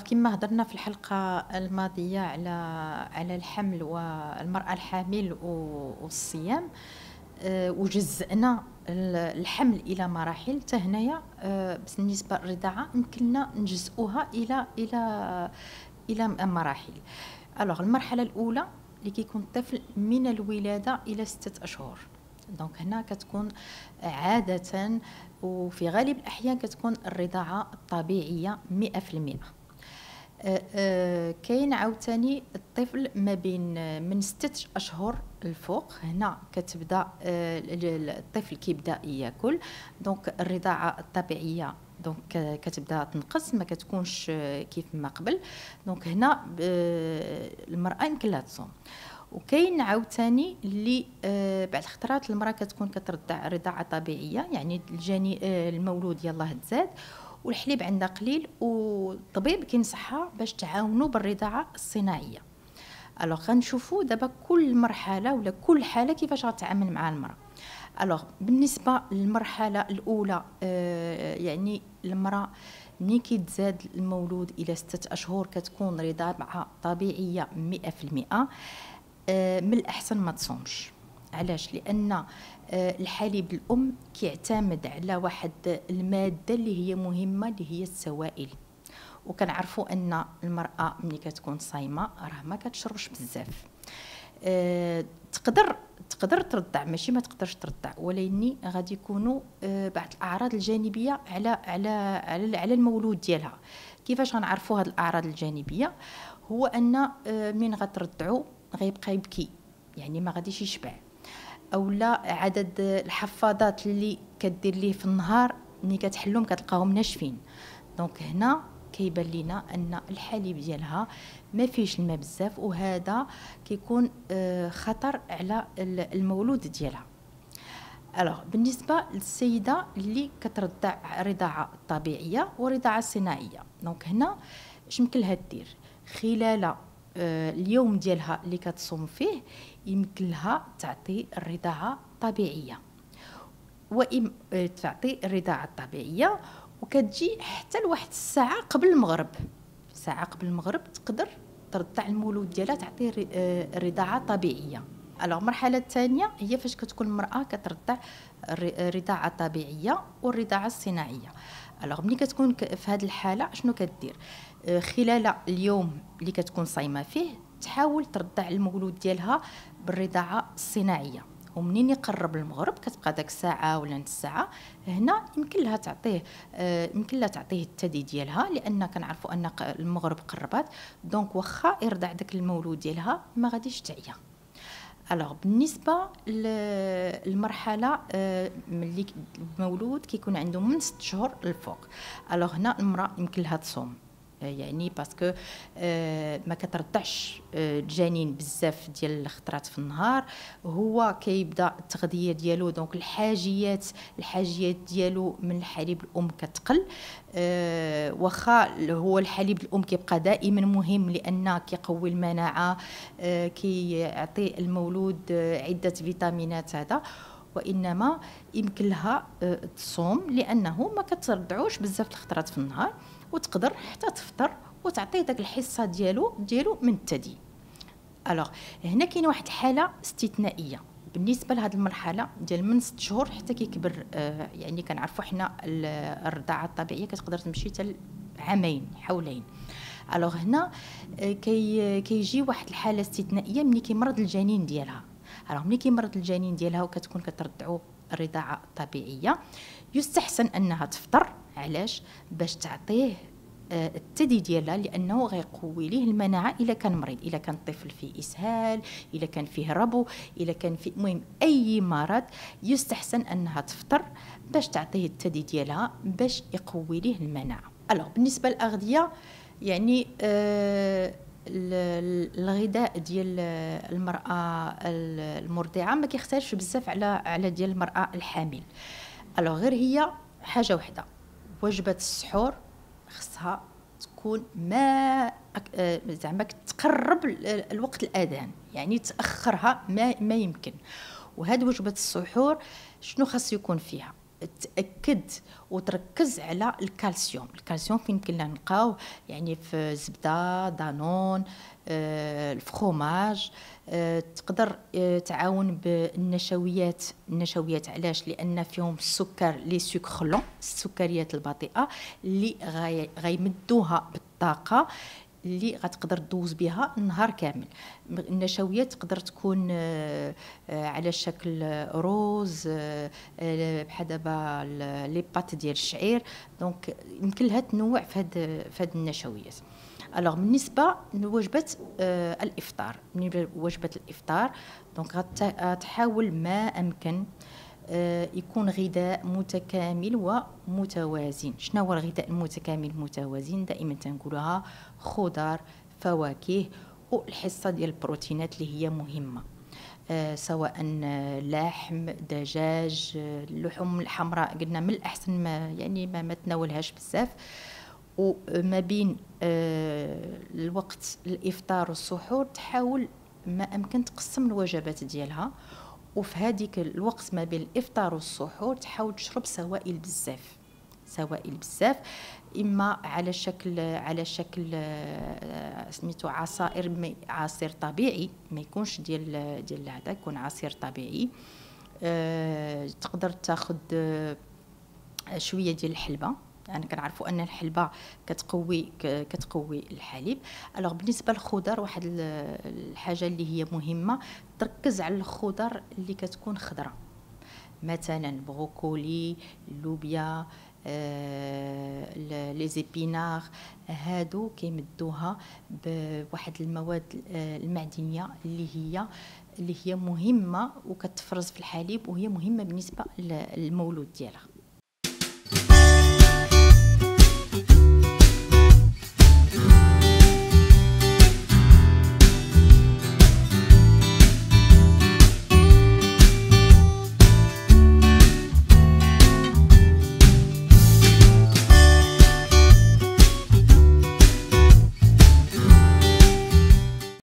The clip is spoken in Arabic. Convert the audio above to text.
الوغ كما هضرنا في الحلقه الماضيه على على الحمل والمراه الحامل والصيام آه، وجزئنا الحمل الى مراحل حتى هنايا آه، بالنسبه للرضاعه يمكننا نجزئوها الى الى الى مراحل الوغ المرحله الاولى اللي كيكون الطفل من الولاده الى ستة اشهر دونك هنا كتكون عاده وفي غالب الاحيان كتكون الرضاعه الطبيعيه 100% أه، أه، كاين عاوتاني الطفل ما بين أه، من ستة اشهر الفوق هنا كتبدا الطفل كيبدا ياكل دونك الرضاعه الطبيعيه دونك كتبدا تنقص ما كتكونش كيف ما قبل دونك هنا المراه يمكن لها تصوم وكاين عاوتاني اللي بعد خطرات المراه كتكون كترضع رضاعه طبيعيه يعني الجني المولود يلاه تزاد والحليب عندها قليل والطبيب كينصحها باش تعاونوا بالرضاعه الصناعيه الوغ غنشوفوا دابا كل مرحله ولا كل حاله كيفاش غتعامل مع المراه الوغ بالنسبه للمرحله الاولى آه يعني المراه ملي كيتزاد المولود الى ستة اشهر كتكون رضاعه طبيعيه 100% آه من الاحسن ما تصومش علاش لان آه، الحليب الام كيعتمد على واحد الماده اللي هي مهمه اللي هي السوائل وكنعرفوا ان المراه ملي كتكون صايمه راه ما كتشربش بزاف آه، تقدر تقدر ترضع ماشي ما تقدرش ترضع ولكن غادي يكونوا آه، بعض الاعراض الجانبيه على على على, على المولود ديالها كيفاش غنعرفوا هذه الاعراض الجانبيه هو ان من منين غترضعوا غيبقى يبكي يعني ما غاديش يشبع او لا عدد الحفاضات اللي كدير ليه في النهار ملي كتحلهم كتلقاهم ناشفين دونك هنا كيبان لينا ان الحليب ديالها ما فيش الماء بزاف وهذا كيكون آه، خطر على المولود ديالها الوغ بالنسبه للسيده اللي كترضع رضاعه طبيعيه ورضاعه صناعيه دونك هنا شمكلها دير خلال آه، اليوم ديالها اللي كتصوم فيه يمكن لها تعطي الرضاعه طبيعيه وإم آه، تعطي الرضاعه الطبيعيه وكتجي حتى لواحد الساعه قبل المغرب ساعه قبل المغرب تقدر ترضع المولود ديالها تعطي آه، رضاعه طبيعيه الوغ المرحله الثانيه هي فاش كتكون المراه كترضع الرضاعه الطبيعيه والرضاعه الصناعيه الوغ ملي كتكون في هذه الحاله شنو كدير آه، خلال اليوم اللي كتكون صايمه فيه تحاول ترضع المولود ديالها بالرضاعه الصناعيه ومنين يقرب المغرب كتبقى داك الساعه ولا نص ساعه هنا يمكن لها تعطيه آه، يمكن لها تعطيه التدي ديالها لان كنعرفوا ان المغرب قربات دونك واخا يرضع داك المولود ديالها ما غاديش تعيا الوغ بالنسبه للمرحله آه، ملي المولود كيكون عنده من 6 شهور الفوق الوغ هنا المراه يمكن لها تصوم آه، يعني باسكو آه، ما كترضعش آه، الجنين بزاف ديال الخطرات في النهار هو كيبدا التغذيه ديالو دونك الحاجيات الحاجيات ديالو من الحليب الام كتقل واخا هو الحليب الام كيبقى دائما مهم لان كيقوي المناعه كيعطي المولود عده فيتامينات هذا وانما يمكن لها تصوم لانه ما كترضعوش بزاف الخطرات في النهار وتقدر حتى تفطر وتعطي داك الحصه ديالو ديالو من الثدي الوغ هنا كاين واحد الحاله استثنائيه بالنسبه لهذه المرحله ديال من 6 شهور حتى كيكبر آه يعني كنعرفوا حنا الرضاعه الطبيعيه كتقدر تمشي حتى عامين حولين الوغ هنا آه، كي كيجي واحد الحاله استثنائيه ملي كيمرض الجنين ديالها الوغ ملي كيمرض الجنين ديالها وكتكون كترضعو الرضاعه الطبيعيه يستحسن انها تفطر علاش باش تعطيه آه، الثدي ديالها لانه غيقوي ليه المناعه الا كان مريض الا كان الطفل فيه اسهال الا كان فيه ربو الا كان فيه المهم اي مرض يستحسن انها تفطر باش تعطيه الثدي ديالها باش يقوي ليه المناعه الوغ بالنسبه للاغذيه يعني آه الغذاء ديال آه، المراه المرضعه ما كيختلفش بزاف على على ديال المراه الحامل الوغ غير هي حاجه وحده وجبه السحور خصها تكون ما آه، زعما تقرب الوقت الاذان يعني تاخرها ما, ما يمكن وهاد وجبه السحور شنو خاص يكون فيها تاكد وتركز على الكالسيوم الكالسيوم فين كنا نلقاو يعني في الزبده دانون آه، الفخوماج آه، تقدر آه، تعاون بالنشويات النشويات علاش لان فيهم السكر لي سكرلون السكريات البطيئه اللي غيمدوها بالطاقه اللي غتقدر دوز بها النهار كامل النشويات تقدر تكون آه، آه، على شكل روز آه، بحال دابا لي بات ديال الشعير دونك يمكن لها تنوع في هاد في هاد النشويات الوغ بالنسبه لوجبه الافطار من وجبه الافطار دونك غتحاول ما امكن آه آه، يكون غذاء متكامل ومتوازن شنو هو الغذاء المتكامل المتوازن دائما تنقولها خضار فواكه والحصه ديال البروتينات اللي هي مهمه آه، سواء لحم دجاج اللحوم الحمراء قلنا من الاحسن ما يعني ما, ما تناولهاش بزاف وما بين آه، الوقت الافطار والسحور تحاول ما امكن تقسم الوجبات ديالها وفي هذيك الوقت ما بين الافطار والسحور تحاول تشرب سوائل بزاف سوائل بزاف اما على شكل على شكل آه، سميتو عصائر عصير طبيعي ما يكونش ديال ديال هذا يكون عصير طبيعي أه تقدر تاخذ آه، شويه ديال الحلبه يعني كنعرفوا ان الحلبه كتقوي كتقوي الحليب الوغ بالنسبه للخضر واحد الحاجه اللي هي مهمه تركز على الخضر اللي كتكون خضراء مثلا البروكولي اللوبيا آه، لي زيبينار هادو كيمدوها بواحد المواد آه، المعدنيه اللي هي اللي هي مهمه وكتفرز في الحليب وهي مهمه بالنسبه للمولود ديالها